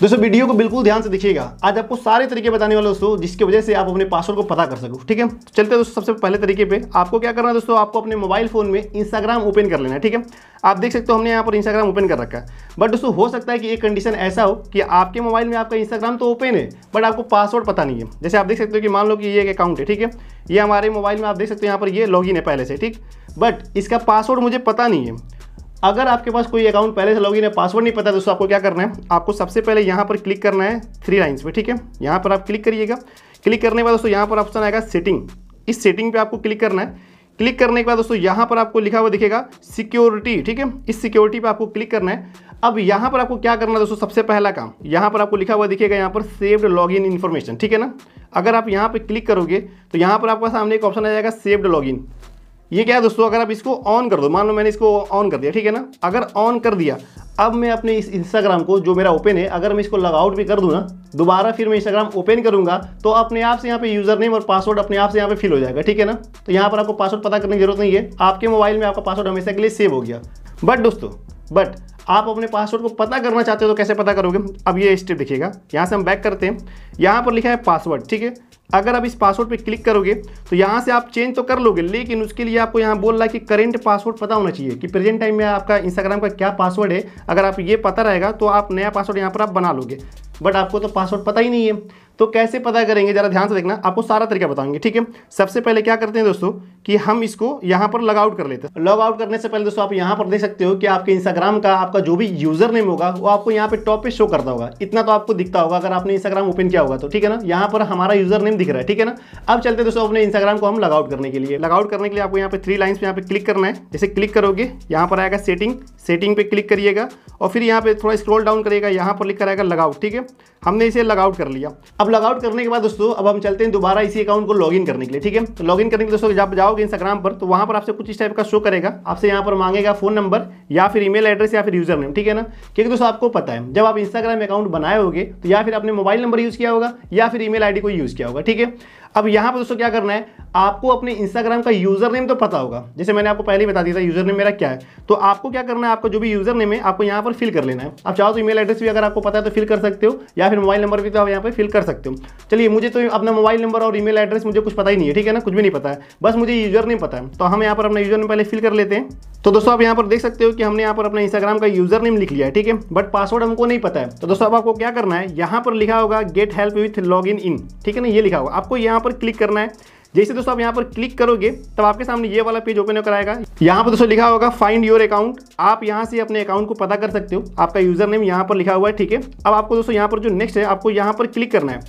दोस्तों वीडियो को बिल्कुल ध्यान से देखिएगा आज आपको सारे तरीके बताने वाले दोस्तों जिसकी वजह से आप अपने पासवर्ड को पता कर सको ठीक है चलते दोस्तों सबसे पहले तरीके पे आपको क्या करना है दोस्तों आपको अपने मोबाइल फोन में इंस्टाग्राम ओपन कर लेना है ठीक है आप देख सकते हो हमने यहाँ पर इंस्टाग्राम ओपन कर रखा है बट दोस्तों हो सकता है कि एक कंडीशन ऐसा हो कि आपके मोबाइल में आपका इंस्टाग्राम तो ओपन है बट आपको पासवर्ड पता नहीं है जैसे आप देख सकते हो कि मान लो कि ये एक अकाउंट है ठीक है ये हमारे मोबाइल में आप देख सकते हो यहाँ पर ये लॉगिन है पहले से ठीक बट इसका पासवर्ड मुझे पता नहीं है अगर आपके पास कोई अकाउंट पहले से लॉगिन है पासवर्ड नहीं पता है दोस्तों आपको क्या करना है आपको सबसे पहले यहाँ पर क्लिक करना है थ्री लाइन्स पे ठीक है यहाँ पर आप क्लिक करिएगा क्लिक करने के बाद दोस्तों यहाँ पर ऑप्शन आएगा सेटिंग इस सेटिंग पे आपको क्लिक करना है क्लिक करने के बाद दोस्तों यहाँ पर आपको लिखा हुआ दिखेगा सिक्योरिटी ठीक है इस सिक्योरिटी पर आपको क्लिक करना है अब यहाँ पर आपको क्या करना है दोस्तों सबसे पहला काम यहाँ पर आपको लिखा हुआ दिखेगा यहाँ पर सेव्ड लॉग इन इन्फॉर्मेशन ठीक है ना अगर आप यहाँ पर क्लिक करोगे तो यहाँ पर आपका सामने एक ऑप्शन आ जाएगा सेव्ड लॉगिन ये क्या है दोस्तों अगर आप इसको ऑन कर दो मान लो मैंने इसको ऑन कर दिया ठीक है ना अगर ऑन कर दिया अब मैं अपने इस इंस्टाग्राम को जो मेरा ओपन है अगर मैं इसको लगआउट भी कर दूँ ना दोबारा फिर मैं इंस्टाग्राम ओपन करूँगा तो अपने आप से यहाँ पे यूज़र नेम और पासवर्ड अपने आप से यहाँ पे फिल हो जाएगा ठीक है ना तो यहाँ पर आपको पासवर्ड पता करने की जरूरत नहीं है आपके मोबाइल में आपका पासवर्ड हमेशा के लिए सेव हो गया बट दोस्तों बट आप अपने पासवर्ड को पता करना चाहते हो तो कैसे पता करोगे अब ये स्टेप देखिएगा यहाँ से हम बैक करते हैं यहाँ पर लिखा है पासवर्ड ठीक है अगर आप इस पासवर्ड पे क्लिक करोगे तो यहाँ से आप चेंज तो कर लोगे लेकिन उसके लिए आपको यहाँ बोल रहा है कि करेंट पासवर्ड पता होना चाहिए कि प्रेजेंट टाइम में आपका इंस्टाग्राम का क्या पासवर्ड है अगर आप ये पता रहेगा तो आप नया पासवर्ड यहाँ पर आप बना लोगे बट आपको तो पासवर्ड पता ही नहीं है तो कैसे पता करेंगे ज़रा ध्यान से देखना आपको सारा तरीका बताऊंगे ठीक है सबसे पहले क्या करते हैं दोस्तों कि हम इसको यहाँ पर लॉग आउट कर लेते हैं लॉग आउट करने से पहले दोस्तों आप यहाँ पर देख सकते हो कि आपके इंस्टाग्राम का आपका जो भी यूजर नेम होगा वो आपको यहाँ पे टॉप पे शो करता होगा इतना तो आपको दिखता होगा अगर आपने इंस्टाग्राम ओपन किया होगा तो ठीक है ना यहाँ पर हमारा यूजर नेम दिख रहा है ठीक है ना अब चलते दोस्तों अपने इंस्टाग्राम को हम लगआउट आउट करने के लिए लगआउट आउट करने के लिए आपको यहाँ पे थ्री लाइन्स यहाँ पे क्लिक करना है जैसे क्लिक करोगे यहाँ पर आएगा सेटिंग सेटिंग पे क्लिक करिएगा और फिर यहाँ पे थोड़ा स्क्रॉल डाउन करिएगा यहाँ पर लिखा कराएगा लगाउट ठीक है हमने इसे लगआउट कर लिया अब लगआउट करने के बाद दोस्तों अब हम चलते हैं दोबारा इसी अकाउंट को लॉग करने के लिए ठीक है लॉग तो करने के लिए दोस्तों जाओ जाओगे इंस्टाग्राम पर तो वहाँ पर आपसे कुछ इस टाइप का शो करेगा आपसे यहाँ पर मांगेगा फोन नंबर या फिर ईमेल एड्रेस या फिर यूजर नेम ठीक है ना क्योंकि दोस्तों आपको पता है जब आप इंस्टाग्राम अकाउंट बनाए होगे तो या फिर आपने मोबाइल नंबर यूज़ किया होगा या फिर ईमेल आईडी को यूज़ किया होगा ठीक है अब यहां पर दोस्तों क्या करना है आपको अपने इंस्टाग्राम का यूजर नेम तो पता होगा जैसे मैंने आपको पहले ही बता दिया था यूजर नेम मेरा क्या है तो आपको क्या करना है आपका जो भी यूजर नेम है आपको यहाँ पर फिल कर लेना है आप चाहो तो ईमेल एड्रेस भी अगर आपको पता है तो फिल कर सकते हो या फिर मोबाइल नंबर भी तो आप यहाँ पर फिल कर सकते हो चलिए मुझे तो अपना मोबाइल नंबर और ईमेल एड्रेस मुझे कुछ पता ही नहीं है ठीक है ना कुछ भी नहीं पता है बस मुझे यूजर नेम पता है तो हम यहाँ पर अपना यूजर नेम पहले फिल कर लेते हैं तो दोस्तों आप यहाँ पर देख सकते हो कि हमने यहाँ पर अपना इंस्टाग्राम का यूजर नेम लिख लिया है ठीक है बट पासवर्ड हमको नहीं पता है तो दोस्तों अब आपको क्या करना है यहाँ पर लिखा होगा get help with log in in ठीक है ना ये लिखा होगा आपको यहाँ पर क्लिक करना है जैसे दोस्तों आप यहाँ पर क्लिक करोगे तब आपके सामने ये वाला पेज ओपन होकर आएगा यहाँ पर दोस्तों लिखा होगा फाइंड योर अकाउंट आप यहाँ से अपने अकाउंट को पता कर सकते हो आपका यूजर नेम यहाँ पर लिखा हुआ है ठीक है अब आपको दोस्तों यहाँ पर जो नेक्स्ट है आपको यहाँ पर क्लिक करना है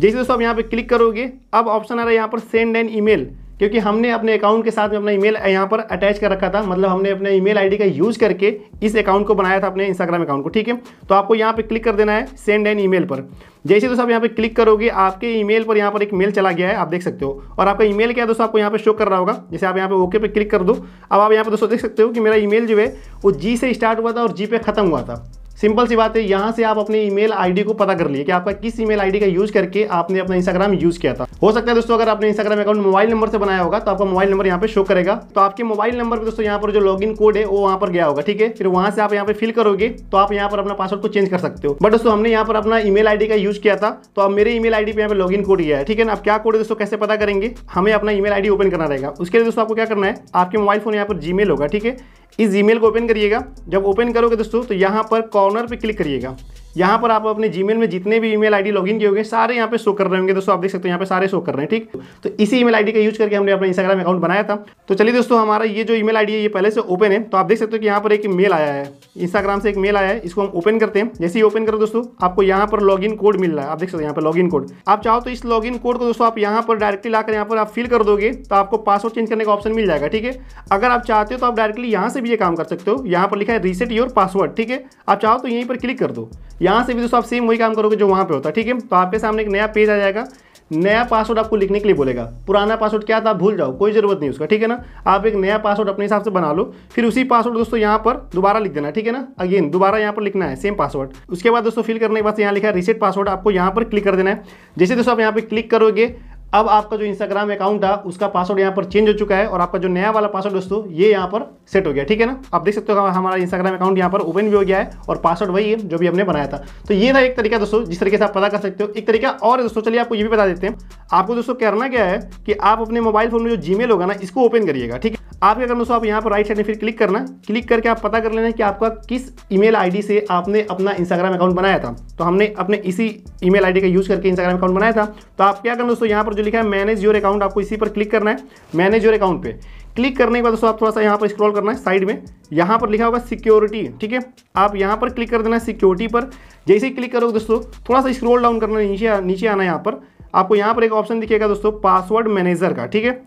जैसे दोस्तों आप यहाँ पर क्लिक करोगे अब ऑप्शन आ रहा है यहाँ पर सेंड एन ईमेल क्योंकि हमने अपने अकाउंट के साथ में अपना ईमेल यहाँ पर अटैच कर रखा था मतलब हमने अपने ईमेल आईडी का यूज करके इस अकाउंट को बनाया था अपने इंस्टाग्राम अकाउंट को ठीक है तो आपको यहाँ पे क्लिक कर देना है सेंड एन ईमेल पर जैसे दोस्तों आप यहाँ पे क्लिक करोगे आपके ईमेल पर यहाँ पर एक मेल चला गया है आप देख सकते हो और आपका ईमेल क्या है दोस्तों आपको यहाँ पे शो कर रहा होगा जैसे आप यहाँ पे ओके पे क्लिक कर दो अब आप यहाँ पे दोस्तों देख सकते हो कि मेरा ईमेल जो है वो जी से स्टार्ट हुआ था और जी पे खत्म हुआ था सिंपल सी बात है यहाँ से आप अपने ईमेल आईडी को पता कर लिए कि आपका किस ईमेल आईडी का यूज करके आपने अपना इंस्टाग्राम यूज किया था हो सकता है दोस्तों अगर आपने इंस्टाग्राम अकाउंट मोबाइल नंबर से बनाया होगा तो आपका मोबाइल नंबर यहाँ पे शो करेगा तो आपके मोबाइल नंबर पर दोस्तों यहाँ पर जो लॉग कोड है वो वहाँ पर गया होगा ठीक है फिर वहाँ से आप यहाँ पे फिल करोगे तो आप यहाँ पर अपना पासवर्ड को चेंज कर सकते हो बट दोस्तों हमने यहाँ पर अपना ईमेल आईडी का यूज किया था तो अब मेरे ईमेल आईडी पर यहाँ पर लॉगिन कोड गया है ठीक है ना आप क्या कोड दोस्तों कैसे पता करेंगे हमें अपना ईमेल आईडी ओपन करना रहेगा उसके लिए दोस्तों आपको क्या करना है आपके मोबाइल फोन यहाँ पर जीमेल होगा ठीक है इस ईमेल को ओपन करिएगा जब ओपन करोगे दोस्तों तो यहाँ पर कॉर्नर पर क्लिक करिएगा यहाँ पर आप अपने जीमेल में जितने भी ईमेल आईडी लॉगिन किए होंगे सारे यहाँ पे शो कर रहे होंगे दोस्तों आप देख सकते हो यहाँ पे सारे शो कर रहे हैं ठीक तो इसी ईमेल आईडी का यूज करके हमने अपना इंस्टाग्राम अकाउंट बनाया था तो चलिए दोस्तों हमारा ये जो ईमेल आईडी है ये पहले से ओपन है तो आप देख सकते हो कि यहाँ पर एक मेल आया है इंस्टाग्राम से एक मेल आया है इसको हम ओपन करते हैं जैसे ही ओपन करो दोस्तों आपको यहाँ पर लॉग कोड मिल रहा है आप देख सकते हो यहाँ पर लॉग कोड आप चाहो तो इस लॉग कोड को दोस्तों आप यहाँ पर डायरेक्टली लाकर यहाँ पर आप फिल कर दोगे तो आपको पासवर्ड चेंज करने का ऑप्शन मिल जाएगा ठीक है अगर आप चाहते हो तो आप डायरेक्टली यहाँ से भी ये काम कर सकते हो यहाँ पर लिखा है रीसेट योर पासवर्ड ठीक है आप चाहो तो यहीं पर क्लिक कर दो यहाँ से भी दोस्तों आप सेम वही काम करोगे जो वहाँ पे होता है ठीक है तो आपके सामने एक नया पेज आ जाएगा नया पासवर्ड आपको लिखने के लिए बोलेगा पुराना पासवर्ड क्या था भूल जाओ कोई ज़रूरत नहीं उसका ठीक है ना आप एक नया पासवर्ड अपने हिसाब से बना लो फिर उसी पासवर्ड दोस्तों यहाँ पर दोबारा लिख देना ठीक है ना अगेन दोबारा यहाँ पर लिखना है सेम पासवर्ड उसके बाद दोस्तों फिल करने के बाद यहाँ लिखा है रिसेट पासवर्ड आपको यहाँ पर क्लिक कर देना है जैसे दोस्तों आप यहाँ पर क्लिक करोगे अब आपका जो इंस्टाग्राम अकाउंट था उसका पासवर्ड यहाँ पर चेंज हो चुका है और आपका जो नया वाला पासवर्ड दोस्तों ये यहाँ पर सेट हो गया ठीक है ना आप देख सकते हो हमारा इंस्टाग्राम अकाउंट यहाँ पर ओपन भी हो गया है और पासवर्ड वही है जो भी हमने बनाया था तो ये था एक तरीका दोस्तों जिस तरीके से आप पता कर सकते हो एक तरीका और दोस्तों चलिए आपको ये भी बता देते हैं आपको दोस्तों करना क्या है कि आप अपने मोबाइल फोन में जो जी होगा ना इसको ओपन करिएगा ठीक है आप क्या करना दोस्तों आप यहाँ पर राइट साइड में फिर क्लिक करना क्लिक करके आप पता कर लेना कि आपका किस ईमेल आईडी से आपने अपना इंस्टाग्राम अकाउंट बनाया था तो हमने अपने इसी ईमेल आईडी का यूज़ करके इंस्टाग्राम अकाउंट बनाया था तो आप क्या करना दोस्तों यहाँ पर जो लिखा है मैनेज योर अकाउंट आपको इसी पर क्लिक करना है मैनेज योर अकाउंट पर क्लिक करने के बाद दोस्तों आप थोड़ा सा यहाँ पर स्क्रॉल करना है साइड में यहाँ पर लिखा होगा सिक्योरिटी ठीक है आप यहाँ पर क्लिक कर देना है सिक्योरिटी पर जैसे ही क्लिक करोगे दोस्तों थोड़ा सा स्क्रॉल डाउन करना नीचे नीचे आना यहाँ पर आपको यहाँ पर एक ऑप्शन दिखेगा दोस्तों पासवर्ड मैनेजर का ठीक है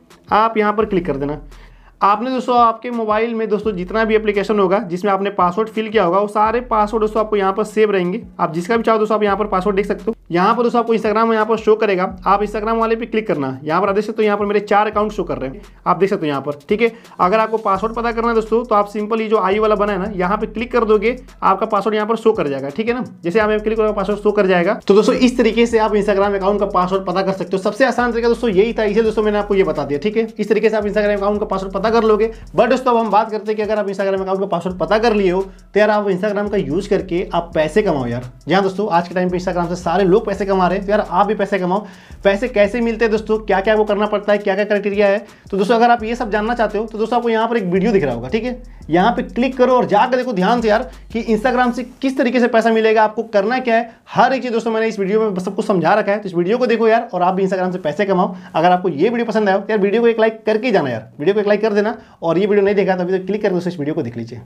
आप यहाँ पर क्लिक कर देना आपने दोस्तों आपके मोबाइल में दोस्तों जितना भी एप्लीकेशन होगा जिसमें आपने पासवर्ड फिल किया होगा वो सारे पासवर्ड दोस्तों आपको यहाँ पर सेव रहेंगे आप जिसका भी चाहो दोस्तों आप यहाँ पर पासवर्ड देख सकते हो यहाँ पर दोस्तों आपको इंस्टाग्राम यहाँ पर शो करेगा आप इंस्टाग्राम वाले पे क्लिक करना है यहाँ पर आप देख सकते हो यहाँ पर मेरे चार अकाउंट शो कर रहे हैं आप देख सकते हो यहाँ पर ठीक है अगर आपको पासवर्ड पता करना है दोस्तों तो आप सिंपल ये जो आई वाला बना है ना यहाँ पे क्लिक कर दोगे आपका पासवर्ड यहाँ पर शो कर जाएगा ठीक है ना जैसे आप क्लिक करोगे पासवर्ड शो कर जाएगा तो दोस्तों इस तरीके से आप इंस्टाग्राम अकाउंट का पासवर्ड पता कर सकते हो सबसे आसान तरीका दोस्तों यही था इसे दोस्तों मैंने आपको ये बता दिया ठीक है इस तरीके से आप इंस्टाग्राम अकाउंट का पासवर्ड पता कर लोगे बट दोस्तों अब हम बात करते हैं कि अगर आप इंस्टाग्राम अकाउंट का पासवर्ड पता कर लिए हो तो यार आप इंस्टाग्राम का यूज करके आप पैसे कमाओ यार यहाँ दोस्तों आज के टाइम पर इंस्टाग्राम से सारे लोग लोग पैसे कमा रहे हैं तो यार आप भी पैसे कमाओ पैसे कैसे मिलते हैं दोस्तों क्या क्या वो करना पड़ता है क्या क्या क्राइटेरिया है तो दोस्तों अगर आप ये सब जानना चाहते हो तो दोस्तों आपको यहाँ पर एक वीडियो दिख रहा होगा ठीक है यहाँ पर क्लिक करो और जाकर देखो ध्यान से यार कि इंस्टाग्राम से किस तरीके से पैसा मिलेगा आपको करना क्या है हर एक चीज़ दोस्तों मैंने इस वीडियो में सबको समझा रखा है तो इस वीडियो को देखो यार और आप भी इंस्टाग्राम से पैसे कमाओ अगर आपको ये वीडियो पसंद आया तो यार वीडियो को एक लाइक करके जाना यार वीडियो को एक लाइक कर देना और ये वीडियो नहीं देखा तो अभी तो क्लिक करके दोस्तों इस वीडियो को देख लीजिए